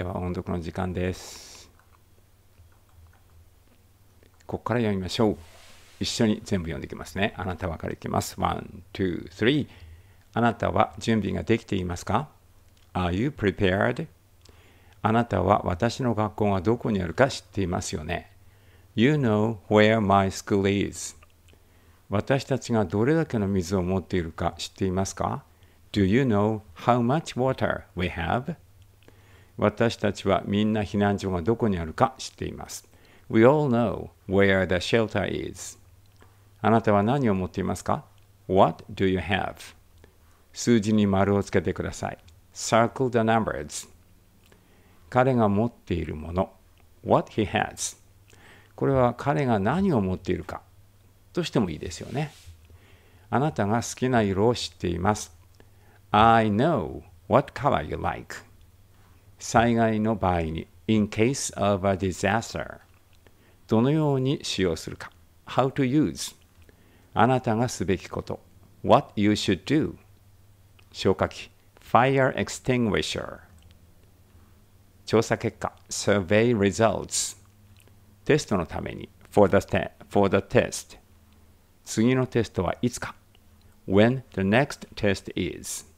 では音読の時間ですここから読みましょう一緒に全部読んでいきますねあなたはからいきます1,2,3あなたは準備ができていますか Are you prepared? あなたは私の学校がどこにあるか知っていますよね You know where my school is 私たちがどれだけの水を持っているか知っていますか Do you know how much water we have? 私たちはみんな避難所がどこにあるか知っています。We all know where the shelter is. あなたは何を持っていますか ?What do you have? 数字に丸をつけてください。Circle the numbers. 彼が持っているもの。What he has. これは彼が何を持っているかとしてもいいですよね。あなたが好きな色を知っています。I know what color you like. 災害の場合に in case of a disaster どのように使用するか how to use あなたがすべきこと what you should do 消火器 fire extinguisher 調査結果 survey results テストのために for the, for the test 次のテストはいつか when the next test is